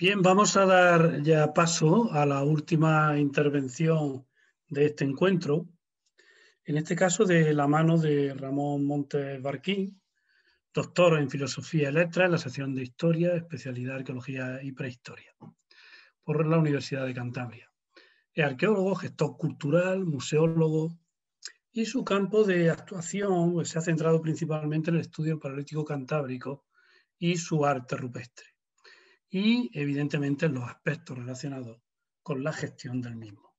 Bien, vamos a dar ya paso a la última intervención de este encuentro, en este caso de la mano de Ramón Montes Barquín, doctor en Filosofía y Letras en la sección de Historia, especialidad Arqueología y Prehistoria, por la Universidad de Cantabria. Es arqueólogo, gestor cultural, museólogo, y su campo de actuación se ha centrado principalmente en el estudio paralítico Cantábrico y su arte rupestre y evidentemente los aspectos relacionados con la gestión del mismo.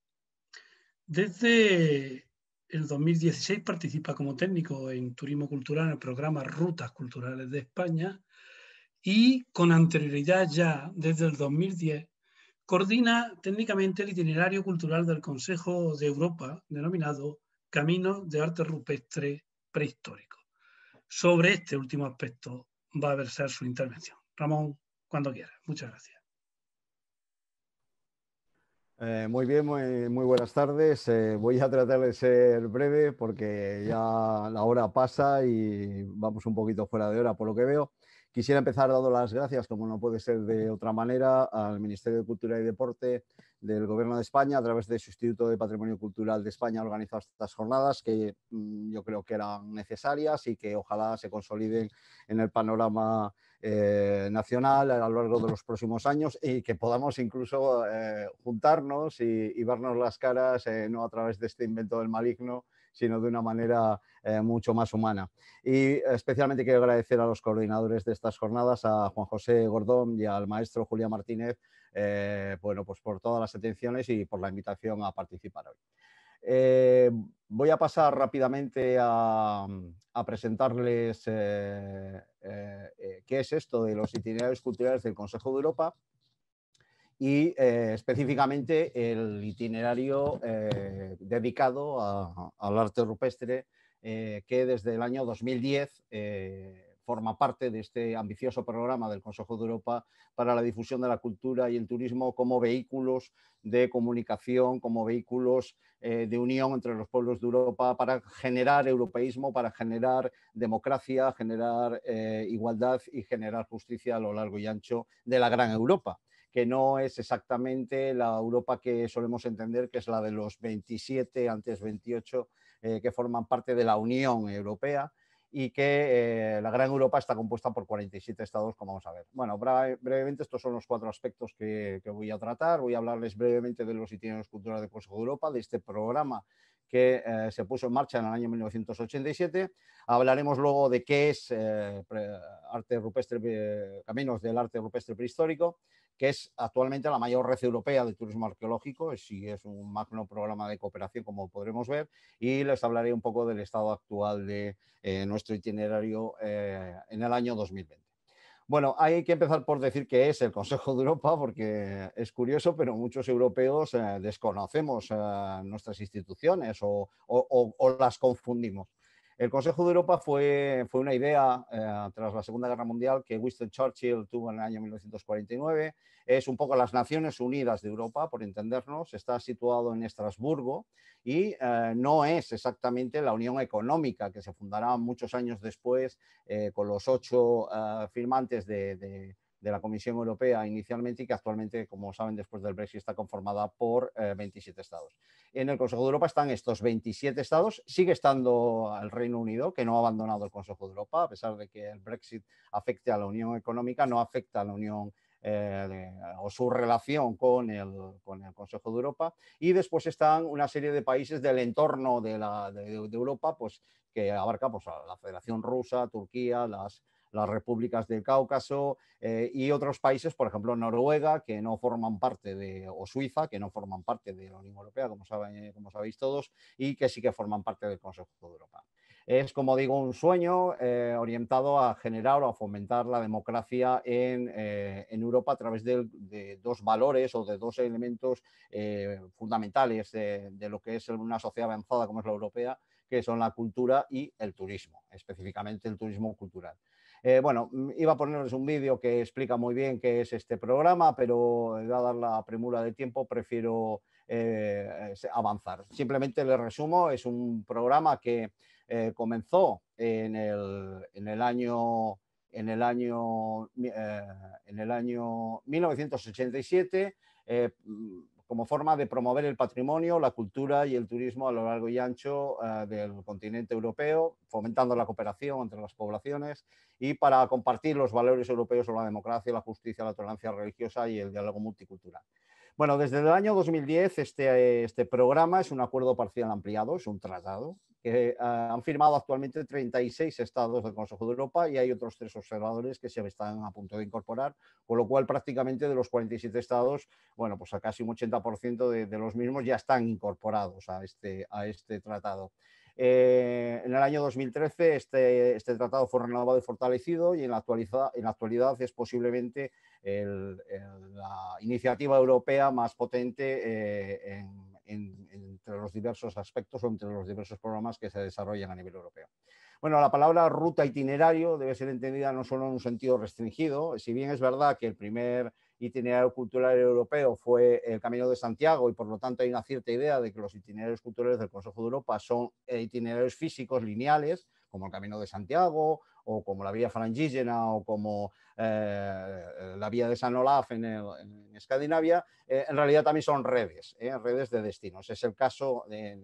Desde el 2016 participa como técnico en turismo cultural en el programa Rutas Culturales de España y con anterioridad ya desde el 2010 coordina técnicamente el itinerario cultural del Consejo de Europa denominado Camino de Arte Rupestre Prehistórico. Sobre este último aspecto va a versar su intervención. Ramón, cuando quiera. Muchas gracias. Eh, muy bien, muy, buenas tardes. Eh, voy a tratar de ser breve porque ya la hora pasa y vamos un poquito fuera de hora por lo que veo. Quisiera empezar dando las gracias, como no puede ser de otra manera, al Ministerio de Cultura y Deporte del Gobierno de España, a través de su Instituto de Patrimonio Cultural de España, ha organizado estas jornadas que mm, yo creo que eran necesarias y que ojalá se consoliden en el panorama eh, nacional a lo largo de los próximos años y que podamos incluso eh, juntarnos y, vernos las caras, eh, no a través de este invento del maligno, sino de una manera eh, mucho más humana. Y especialmente quiero agradecer a los coordinadores de estas jornadas, a Juan José Gordón y al maestro Julián Martínez, eh, bueno, pues por todas las atenciones y por la invitación a participar hoy. Eh, voy a pasar rápidamente a, presentarles qué es esto de los itinerarios culturales del Consejo de Europa y eh, específicamente el itinerario eh, dedicado al arte rupestre eh, que desde el año 2010 forma parte de este ambicioso programa del Consejo de Europa para la difusión de la cultura y el turismo como vehículos de comunicación, como vehículos de unión entre los pueblos de Europa para generar europeísmo, para generar democracia, generar igualdad y generar justicia a lo largo y ancho de la gran Europa que no es exactamente la Europa que solemos entender, que es la de los 27, antes 28, eh, que forman parte de la Unión Europea y que eh, la Gran Europa está compuesta por 47 estados, como vamos a ver. Bueno, brevemente estos son los cuatro aspectos que, voy a tratar. Voy a hablarles brevemente de los itinerarios culturales del Consejo de Europa, de este programa que eh, se puso en marcha en el año 1987. Hablaremos luego de qué es arte rupestre, caminos del arte rupestre prehistórico que es actualmente la mayor red europea de turismo arqueológico, si es un magno programa de cooperación como podremos ver, y les hablaré un poco del estado actual de eh, nuestro itinerario eh, en el año 2020. Bueno, hay que empezar por decir que es el Consejo de Europa, porque es curioso, pero muchos europeos eh, desconocemos nuestras instituciones o, las confundimos. El Consejo de Europa fue, fue una idea eh, tras la Segunda Guerra Mundial que Winston Churchill tuvo en el año 1949. Es un poco las Naciones Unidas de Europa, por entendernos. Está situado en Estrasburgo y eh, no es exactamente la Unión Económica que se fundará muchos años después eh, con los ocho firmantes de, de de la Comisión Europea inicialmente y que actualmente, como saben, después del Brexit está conformada por 27 eh, estados. En el Consejo de Europa están estos 27 estados, sigue estando el Reino Unido, que no ha abandonado el Consejo de Europa, a pesar de que el Brexit afecte a la Unión Económica, no afecta a la Unión eh, o su relación con el, Consejo de Europa. Y después están una serie de países del entorno de, Europa, pues, que abarca pues, la Federación Rusa, Turquía, las las repúblicas del Cáucaso eh, y otros países, por ejemplo Noruega, que no forman parte de, o Suiza, que no forman parte de la Unión Europea, como, sabéis todos, y que sí que forman parte del Consejo de Europa. Es, como digo, un sueño eh, orientado a generar o a fomentar la democracia en, eh, Europa a través de, dos valores o de dos elementos fundamentales de, lo que es una sociedad avanzada como es la europea, que son la cultura y el turismo, específicamente el turismo cultural. Eh, bueno, mm, iba a ponerles un vídeo que explica muy bien qué es este programa, pero eh, dada la premura de tiempo, prefiero eh, avanzar. Simplemente les resumo, es un programa que comenzó en el, año en el año, en el año 1987 como forma de promover el patrimonio, la cultura y el turismo a lo largo y ancho eh, del continente europeo, fomentando la cooperación entre las poblaciones y para compartir los valores europeos sobre la democracia, la justicia, la tolerancia religiosa y el diálogo multicultural. Bueno, desde el año 2010 este, este programa es un acuerdo parcial ampliado, es un tratado que ah, han firmado actualmente 36 estados del Consejo de Europa y hay otros tres observadores que se están a punto de incorporar, con lo cual prácticamente de los 47 estados, bueno, pues a casi un 80% de, los mismos ya están incorporados a este, a este tratado. Eh, en el año 2013 este, este, tratado fue renovado y fortalecido y en la, actualidad, en la actualidad es posiblemente la iniciativa europea más potente eh, en entre los diversos aspectos o entre los diversos programas que se desarrollan a nivel europeo. Bueno, la palabra ruta itinerario debe ser entendida no solo en un sentido restringido, si bien es verdad que el primer itinerario cultural europeo fue el Camino de Santiago y por lo tanto hay una cierta idea de que los itinerarios culturales del Consejo de Europa son eh, itinerarios físicos lineales, como el Camino de Santiago o como la vía frangígena o como eh, la vía de San Olaf en, Escandinavia, eh, en realidad también son redes, eh, redes de destinos. Es el caso de,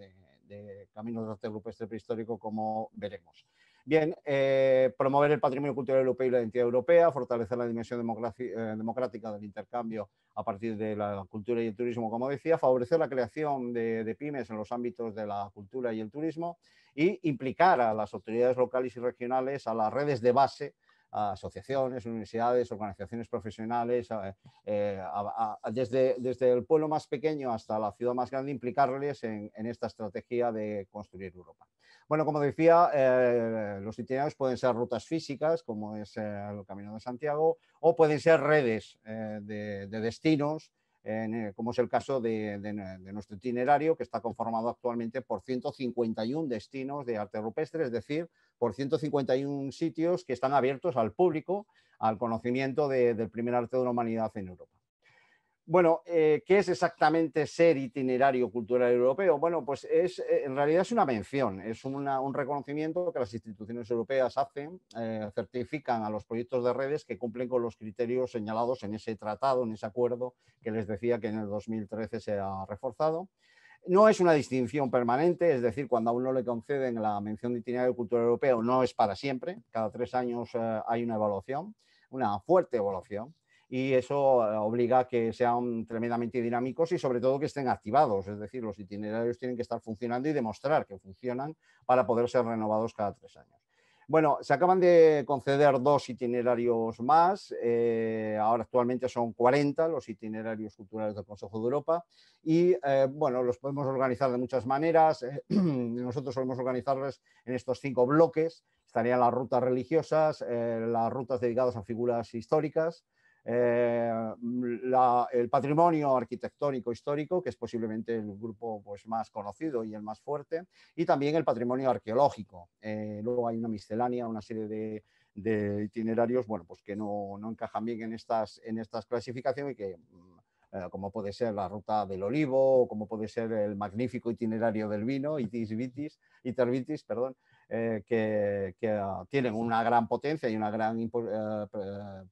de, de caminos de arte prehistórico, como veremos. Bien, eh, promover el patrimonio cultural europeo y la identidad europea, fortalecer la dimensión eh, democrática del intercambio a partir de la cultura y el turismo, como decía, favorecer la creación de, de, pymes en los ámbitos de la cultura y el turismo y implicar a las autoridades locales y regionales, a las redes de base asociaciones, universidades, organizaciones profesionales, eh, desde, el pueblo más pequeño hasta la ciudad más grande, implicarles en, esta estrategia de construir Europa. Bueno, como decía, eh, los itinerarios pueden ser rutas físicas, como es eh, el Camino de Santiago, o pueden ser redes de destinos eh, como es el caso de, nuestro itinerario, que está conformado actualmente por 151 destinos de arte rupestre, es decir, por 151 sitios que están abiertos al público, al conocimiento del primer arte de la humanidad en Europa. Bueno, eh, ¿qué es exactamente ser itinerario cultural europeo? Bueno, pues es, eh, en realidad es una mención, es un reconocimiento que las instituciones europeas hacen, eh, certifican a los proyectos de redes que cumplen con los criterios señalados en ese tratado, en ese acuerdo que les decía que en el 2013 se ha reforzado. No es una distinción permanente, es decir, cuando a uno le conceden la mención de itinerario cultural europeo no es para siempre, cada tres años hay una evaluación, una fuerte evaluación y eso eh, obliga a que sean tremendamente dinámicos y sobre todo que estén activados, es decir, los itinerarios tienen que estar funcionando y demostrar que funcionan para poder ser renovados cada tres años. Bueno, se acaban de conceder dos itinerarios más. Eh, ahora actualmente son 40 los itinerarios culturales del Consejo de Europa. Y eh, bueno, los podemos organizar de muchas maneras. nosotros solemos organizarlos en estos cinco bloques. Estarían las rutas religiosas, las rutas dedicadas a figuras históricas, eh, el patrimonio arquitectónico histórico, que es posiblemente el grupo pues, más conocido y el más fuerte, y también el patrimonio arqueológico. Eh, luego hay una miscelánea, una serie de, itinerarios bueno, pues que no, no, encajan bien en estas, en estas clasificaciones y que mm, eh, como puede ser la ruta del olivo, como puede ser el magnífico itinerario del vino, Itis Vitis, Itervitis, perdón, eh, que, ah, tienen una gran potencia y una gran eh, eh,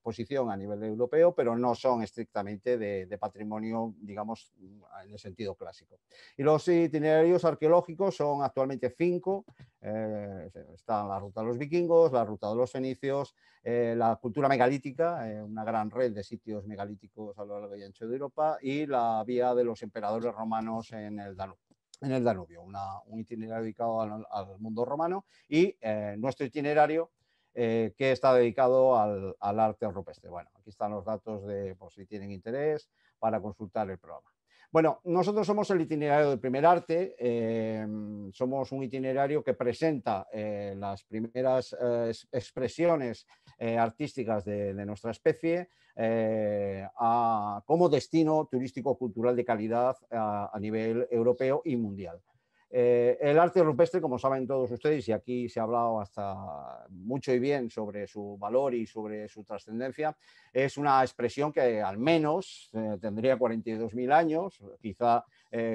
posición a nivel europeo, pero no son estrictamente de, patrimonio, digamos, mm, ah, en el sentido clásico. Y los itinerarios arqueológicos son actualmente cinco. Eh, están la ruta de los vikingos, la ruta de los fenicios, la cultura megalítica, una gran red de sitios megalíticos a lo largo y ancho de Europa, y la vía de los emperadores romanos en el Danubio en el Danubio, un itinerario dedicado al, mundo romano y eh, nuestro itinerario eh, que está dedicado al, arte rupestre. Bueno, aquí están los datos de por si tienen interés para consultar el programa. Bueno, nosotros somos el itinerario del primer arte, eh, somos un itinerario que presenta las primeras expresiones eh, artísticas de, nuestra especie eh, como destino turístico-cultural de calidad a, nivel europeo y mundial. Eh, el arte rupestre, como saben todos ustedes, y aquí se ha hablado hasta mucho y bien sobre su valor y sobre su trascendencia, es una expresión que al menos tendría 42.000 años. Quizá,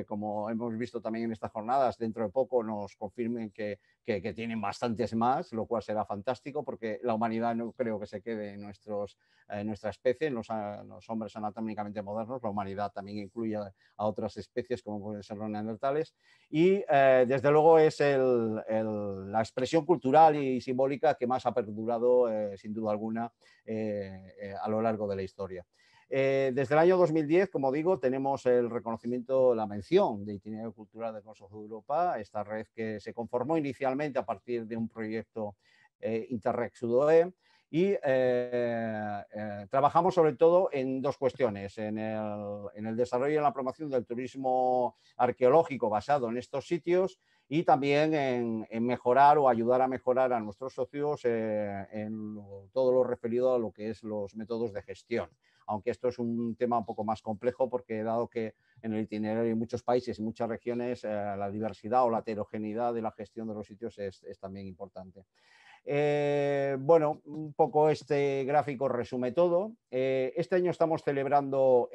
como hemos visto también en estas jornadas, dentro de poco nos confirmen que que, tienen bastantes más, lo cual será fantástico porque la humanidad no creo que se quede en nuestra especie, en los, ah, los, hombres anatómicamente modernos, la humanidad también incluye a, otras especies como pueden ser los neandertales y eh, desde luego es la expresión cultural y simbólica que más ha perdurado eh, sin duda alguna eh, a lo largo de la historia. Eh, desde el año 2010, como digo, tenemos el reconocimiento, la mención de Itinerario Cultural del Consejo de Europa, esta red que se conformó inicialmente a partir de un proyecto eh, Interreg Sudoe y eh, eh, trabajamos sobre todo en dos cuestiones, en el, desarrollo y en la promoción del turismo arqueológico basado en estos sitios y también en, mejorar o ayudar a mejorar a nuestros socios en todo lo referido a lo que es los métodos de gestión aunque esto es un tema un poco más complejo porque dado que en el itinerario en muchos países y muchas regiones eh, la diversidad o la heterogeneidad de la gestión de los sitios es, también importante. Eh, bueno, un poco este gráfico resume todo. Eh, este año estamos celebrando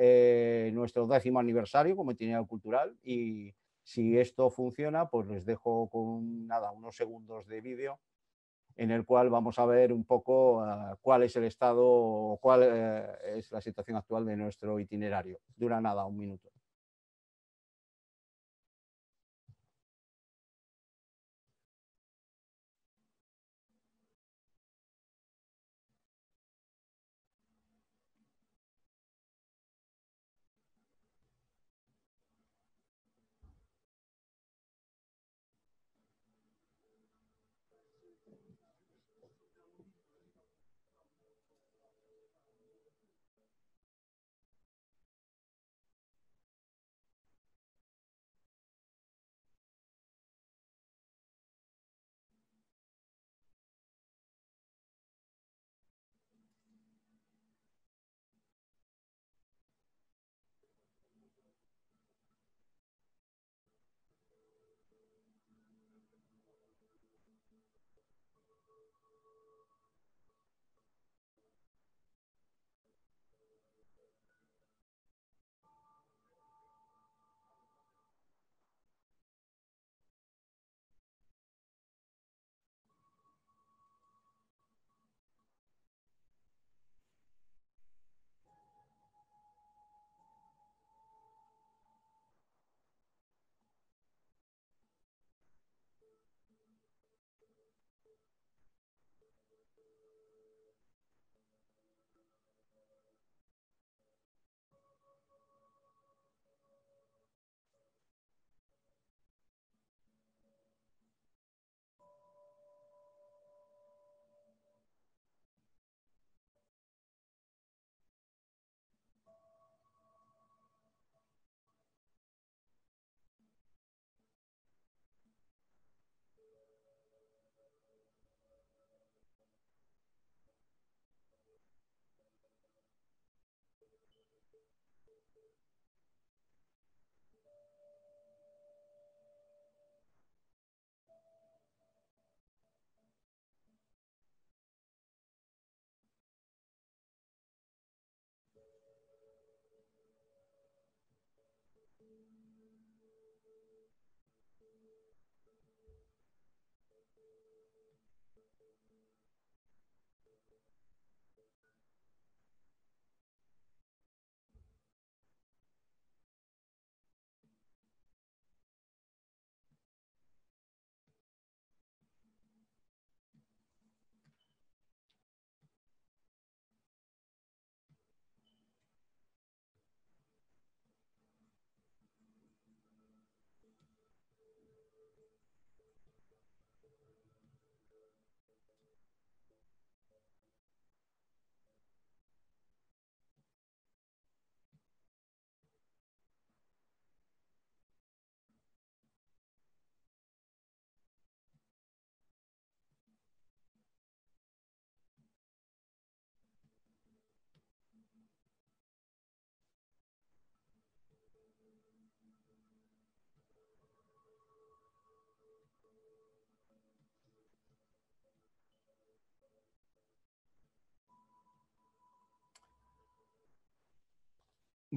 nuestro décimo aniversario como itinerario cultural y si esto funciona, pues les dejo con nada, unos segundos de vídeo en el cual vamos a ver un poco ah, cuál es el estado o cuál eh, es la situación actual de nuestro itinerario. Dura nada, un minuto.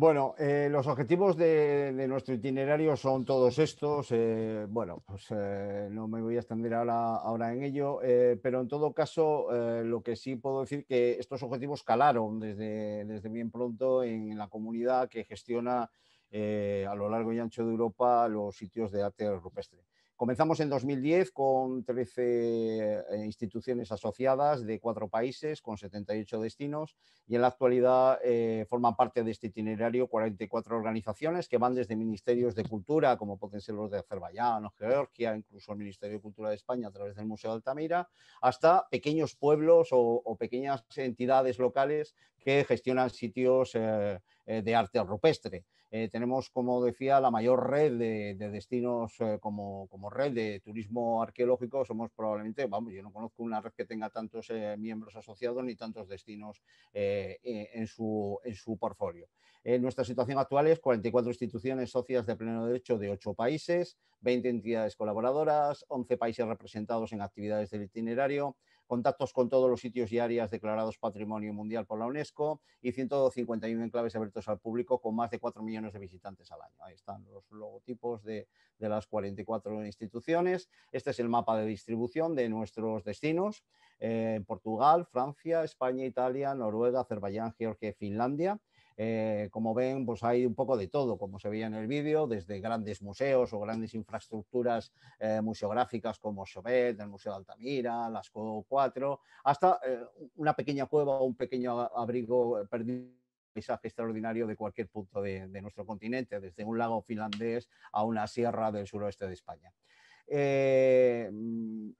Bueno, eh, los objetivos de, nuestro itinerario son todos estos. Eh, bueno, pues eh, no me voy a extender ahora, en ello, pero en todo caso, lo que sí puedo decir que estos objetivos calaron desde, desde bien pronto en la comunidad que gestiona a lo largo y ancho de Europa los sitios de arte rupestre. Comenzamos en 2010 con 13 eh, instituciones asociadas de cuatro países con 78 destinos y en la actualidad eh, forman parte de este itinerario 44 organizaciones que van desde ministerios de cultura, como pueden ser los de Azerbaiyán o Georgia, incluso el Ministerio de Cultura de España a través del Museo de Altamira, hasta pequeños pueblos o, pequeñas entidades locales que gestionan sitios eh, de arte rupestre. Eh, tenemos, como decía, la mayor red de, destinos eh, como, red de turismo arqueológico. Somos probablemente, vamos, yo no conozco una red que tenga tantos eh, miembros asociados ni tantos destinos en, su, en su portfolio. nuestra situación actual es 44 instituciones socias de pleno derecho de 8 países, 20 entidades colaboradoras, 11 países representados en actividades del itinerario, contactos con todos los sitios y áreas declarados Patrimonio Mundial por la UNESCO y 151 enclaves abiertos al público con más de 4 millones de visitantes al año. Ahí están los logotipos de, las 44 instituciones. Este es el mapa de distribución de nuestros destinos eh, Portugal, Francia, España, Italia, Noruega, Azerbaiyán, Georgia y Finlandia. Eh, como ven, pues hay un poco de todo, como se veía en el vídeo, desde grandes museos o grandes infraestructuras eh, museográficas como Sobel, el Museo de Altamira, las Lascaux 4, hasta eh, una pequeña cueva o un pequeño abrigo perdido paisaje extraordinario de cualquier punto de, nuestro continente, desde un lago finlandés a una sierra del suroeste de España. Eh, mm,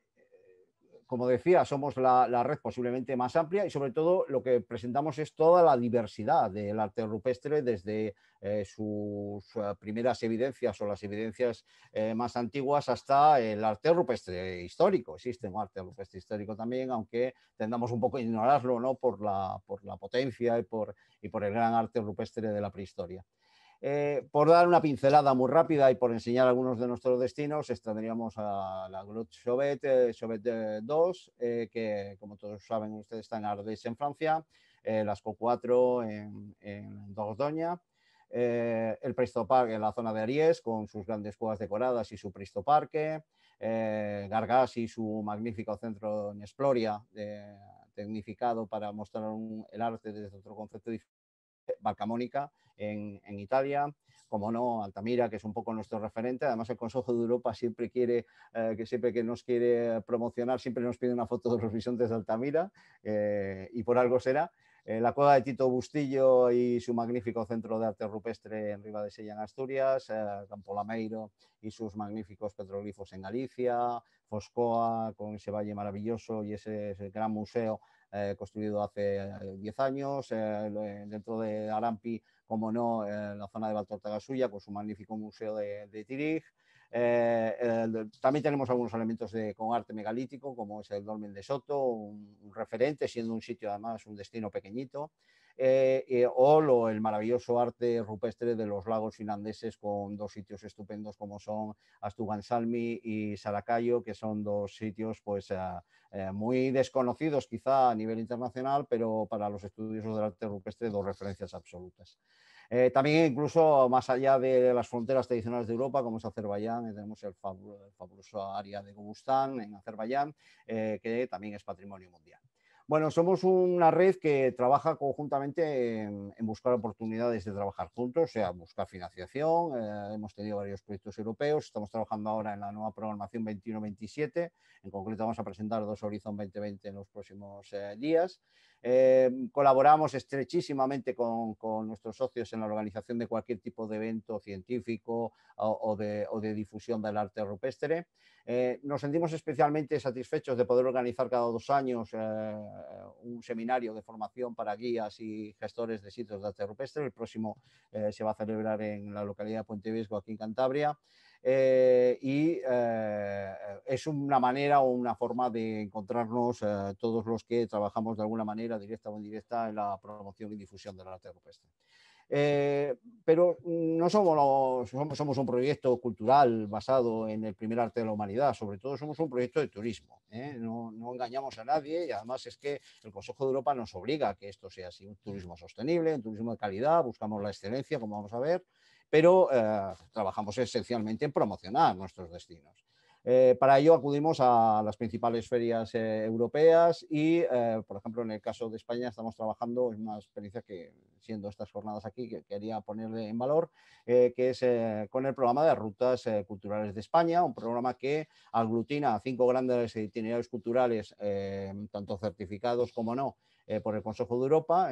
como decía, somos la, red posiblemente más amplia y sobre todo lo que presentamos es toda la diversidad del arte rupestre desde eh, sus eh, primeras evidencias o las evidencias eh, más antiguas hasta el arte rupestre histórico. Existe un arte rupestre histórico también, aunque tendamos un poco a ignorarlo por, la, potencia y por el gran arte rupestre de la prehistoria. Eh, por dar una pincelada muy rápida y por enseñar algunos de nuestros destinos, tendríamos a la Grotte Chauvet, 2, eh, eh, que como todos saben ustedes está en Ardèche en Francia, Lasco 4 en, en Dordoña, el Parque, en la zona de Aries con sus grandes cuevas decoradas y su Parque, Gargas y su magnífico centro en Esploria, tecnificado para mostrar el arte desde otro concepto barca mónica en, Italia, como no, Altamira, que es un poco nuestro referente. Además, el Consejo de Europa siempre quiere, eh, que siempre que nos quiere promocionar, siempre nos pide una foto de los bisontes de Altamira, eh, y por algo será. Eh, la cueva de Tito Bustillo y su magnífico centro de arte rupestre en Riva de Sella, en Asturias, Campo Lameiro y sus magníficos petroglifos en Galicia, Foscoa con ese valle maravilloso y ese gran museo eh, construido hace 10 años, eh, dentro de Arampi, como no, eh, la zona de Valtortagasulla con su magnífico museo de, de también tenemos algunos elementos de, con arte megalítico, como es el Dolmen de Soto, un, un referente, siendo un sitio además un destino pequeñito. Eh, eh, o el maravilloso arte rupestre de los lagos finlandeses con dos sitios estupendos como son Astugansalmi y Saracayo, que son dos sitios pues ah, eh, muy desconocidos quizá a nivel internacional, pero para los estudiosos del arte rupestre dos referencias absolutas. también incluso más allá de las fronteras tradicionales de Europa, como es Azerbaiyán, tenemos el fabuloso área de Gugustán en Azerbaiyán, que también es patrimonio mundial. Bueno, somos una red que trabaja conjuntamente en, buscar oportunidades de trabajar juntos, o sea, buscar financiación. Eh, hemos tenido varios proyectos europeos, estamos trabajando ahora en la nueva programación 21-27. En concreto, vamos a presentar dos Horizon 2020 en los próximos eh, días. Eh, colaboramos estrechísimamente con, nuestros socios en la organización de cualquier tipo de evento científico o, de, difusión del arte rupestre. Eh, nos sentimos especialmente satisfechos de poder organizar cada dos años eh, un seminario de formación para guías y gestores de sitios de arte rupestre. El próximo se va a celebrar en la localidad de Puente Viesgo, aquí en Cantabria. Eh, y eh, es una manera o una forma de encontrarnos eh, todos los que trabajamos de alguna manera, directa o indirecta, en la promoción y difusión del arte rupestre. pero no somos, un proyecto cultural basado en el primer arte de la humanidad, sobre todo somos un proyecto de turismo. No, no engañamos a nadie y además es que el Consejo de Europa nos obliga a que esto sea así, un turismo sostenible, un turismo de calidad, buscamos la excelencia, como vamos a ver, pero eh, trabajamos esencialmente en promocionar nuestros destinos. Eh, para ello acudimos a las principales ferias eh, europeas y, por ejemplo, en el caso de España estamos trabajando en una experiencia que, siendo estas jornadas aquí, que quería ponerle en valor, que es con el programa de Rutas Culturales de España, un programa que aglutina cinco grandes itinerarios culturales, tanto certificados como no, por el Consejo de Europa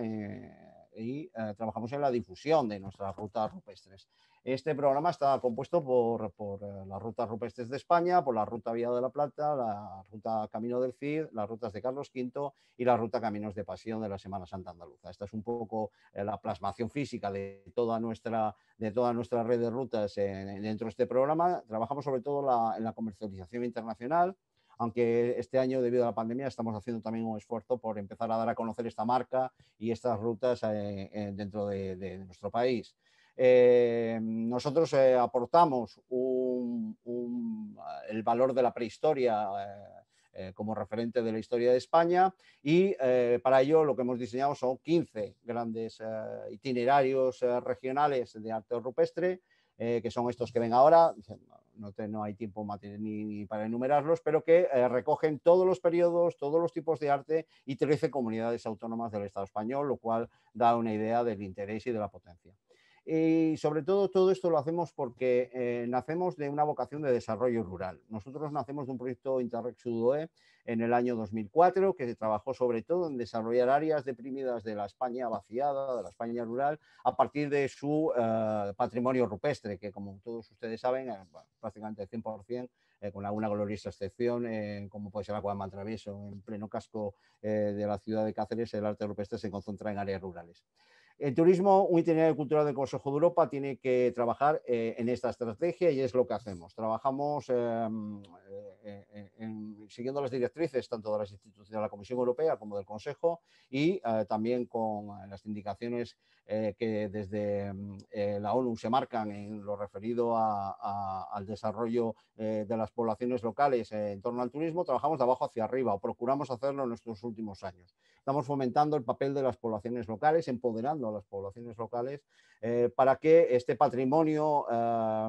y eh, trabajamos en la difusión de nuestras rutas rupestres. Este programa está compuesto por, por eh, las rutas rupestres de España, por la ruta Vía de la Plata, la ruta Camino del Cid, las rutas de Carlos V y la ruta Caminos de Pasión de la Semana Santa Andaluza. Esta es un poco eh, la plasmación física de toda nuestra, de toda nuestra red de rutas dentro de este programa. Trabajamos sobre todo en la comercialización internacional aunque este año debido a la pandemia estamos haciendo también un esfuerzo por empezar a dar a conocer esta marca y estas rutas eh, eh, dentro de, nuestro país. Eh, nosotros aportamos el valor de la prehistoria como referente de la historia de España y para ello lo que hemos diseñado son 15 grandes itinerarios regionales de arte rupestre, que son estos que ven ahora no, hay tiempo ni, para enumerarlos, pero que eh, recogen todos los periodos, todos los tipos de arte y 13 comunidades autónomas del Estado español, lo cual da una idea del interés y de la potencia. Eh, y sobre todo, todo esto lo hacemos porque eh, nacemos de una vocación de desarrollo rural. Nosotros nacemos de un proyecto Interreg Sudoe en el año 2004, que se trabajó sobre todo en desarrollar áreas deprimidas de la España vaciada, de la España rural, a partir de su eh, patrimonio rupestre, que como todos ustedes saben, prácticamente el 100%, con alguna gloriosa excepción, como puede ser la Cuadra o en pleno casco de la ciudad de Cáceres, el arte rupestre se concentra en áreas rurales. El turismo, un itinerario cultural del Consejo de Europa, tiene que trabajar eh, en esta estrategia y es lo que hacemos. Trabajamos em, eh, eh, siguiendo las directrices tanto de las instituciones de la Comisión Europea como del Consejo y también con las indicaciones que desde em, la ONU se marcan en lo referido al desarrollo de las poblaciones locales en torno al turismo. Trabajamos de abajo hacia arriba o procuramos hacerlo en nuestros últimos años. Estamos fomentando el papel de las poblaciones locales, empoderando a las poblaciones locales eh, para que este patrimonio eh,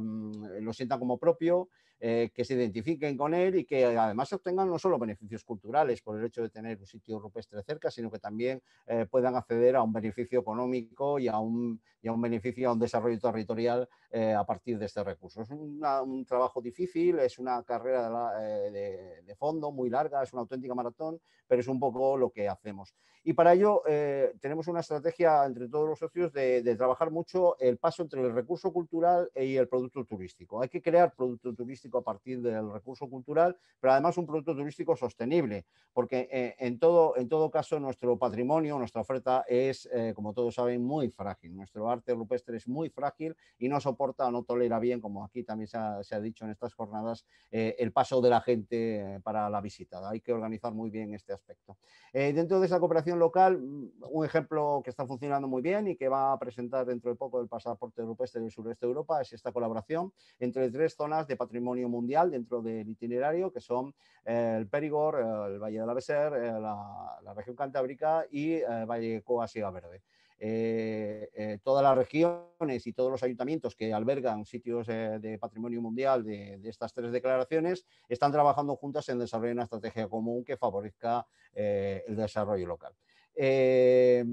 lo sienta como propio eh, que se identifiquen con él y que además obtengan no solo beneficios culturales por el hecho de tener un sitio rupestre cerca, sino que también eh, puedan acceder a un beneficio económico y a un, y a un beneficio, a un desarrollo territorial eh, a partir de este recurso. Es un trabajo difícil, es una carrera de, fondo muy larga, es una auténtica maratón, pero es un poco lo que hacemos. Y para ello tenemos una estrategia entre todos los socios de, de trabajar mucho el paso entre el recurso cultural y el producto turístico. Hay que crear producto turístico a partir del recurso cultural, pero además un producto turístico sostenible, porque eh, en, todo, en todo caso nuestro patrimonio, nuestra oferta es, eh, como todos saben, muy frágil. Nuestro arte rupestre es muy frágil y no soporta, no tolera bien, como aquí también se ha, dicho en estas jornadas, eh, el paso de la gente para la visita. Hay que organizar muy bien este aspecto. dentro de esa cooperación local, mm, un ejemplo que está funcionando muy bien y que va a presentar dentro de poco el pasaporte rupestre del sureste de Europa es esta colaboración entre tres zonas de patrimonio mundial dentro del itinerario, que son eh, el Périgor, el Valle del Abeser, eh, la, región cantábrica y eh, el Valle Coa Siga Verde. todas las regiones y todos los ayuntamientos que albergan sitios de patrimonio mundial de, estas tres declaraciones están trabajando juntas en desarrollar una estrategia común que favorezca el desarrollo local. Eh,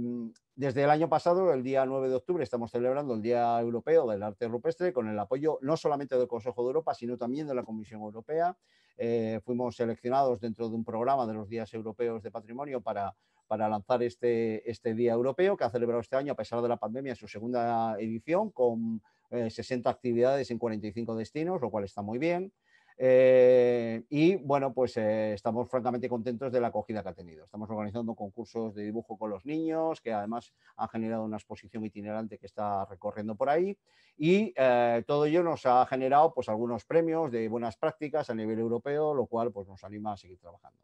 desde el año pasado, el día 9 de octubre, estamos celebrando el Día Europeo del Arte Rupestre con el apoyo no solamente del Consejo de Europa, sino también de la Comisión Europea. Eh, fuimos seleccionados dentro de un programa de los Días Europeos de Patrimonio para, lanzar este, este, Día Europeo, que ha celebrado este año, a pesar de la pandemia, su segunda edición, con 60 eh, actividades en 45 destinos, lo cual está muy bien. Eh, y bueno, pues eh, estamos francamente contentos de la acogida que ha tenido. Estamos organizando concursos de dibujo con los niños, que además ha generado una exposición itinerante que está recorriendo por ahí. Y eh, todo ello nos ha generado pues, algunos premios de buenas prácticas a nivel europeo, lo cual pues, nos anima a seguir trabajando.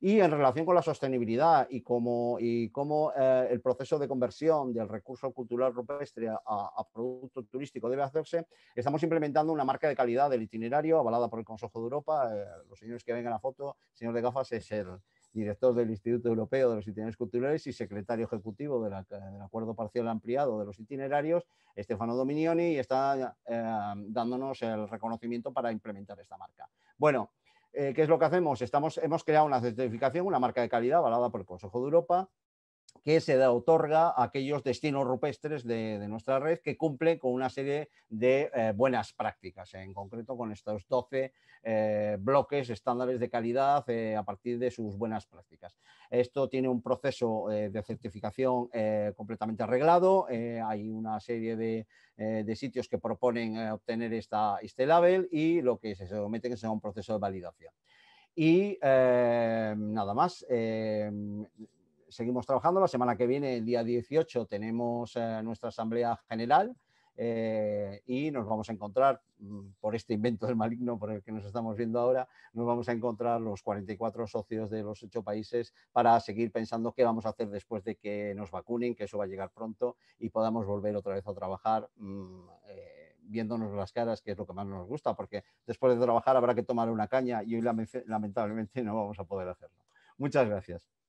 Y en relación con la sostenibilidad y cómo, y eh, el proceso de conversión del recurso cultural rupestre a, producto turístico debe hacerse, estamos implementando una marca de calidad del itinerario avalada por el Consejo de Europa. Eh, los señores que vengan en la foto, señor de gafas, es el, director del Instituto Europeo de los Itinerarios Culturales y secretario ejecutivo del Acuerdo Parcial Ampliado de los Itinerarios, Estefano Dominioni, y está eh, dándonos el reconocimiento para implementar esta marca. Bueno, eh, ¿Qué es lo que hacemos? Estamos, hemos creado una certificación, una marca de calidad avalada por el Consejo de Europa, que se otorga a aquellos destinos rupestres de, nuestra red que cumplen con una serie de eh, buenas prácticas, en concreto con estos 12 eh, bloques estándares de calidad eh, a partir de sus buenas prácticas. Esto tiene un proceso de certificación completamente arreglado, hay una serie de, sitios que proponen obtener esta, este label y lo que se somete que sea un proceso de validación. Y nada más seguimos trabajando. La semana que viene, el día 18, tenemos eh, nuestra asamblea general eh, y nos vamos a encontrar, mm, por este invento del maligno por el que nos estamos viendo ahora, nos vamos a encontrar los 44 socios de los ocho países para seguir pensando qué vamos a hacer después de que nos vacunen, que eso va a llegar pronto y podamos volver otra vez a trabajar. Mm, eh, viéndonos las caras, que es lo que más nos gusta, porque después de trabajar habrá que tomar una caña y hoy lamentablemente no vamos a poder hacerlo. Muchas gracias.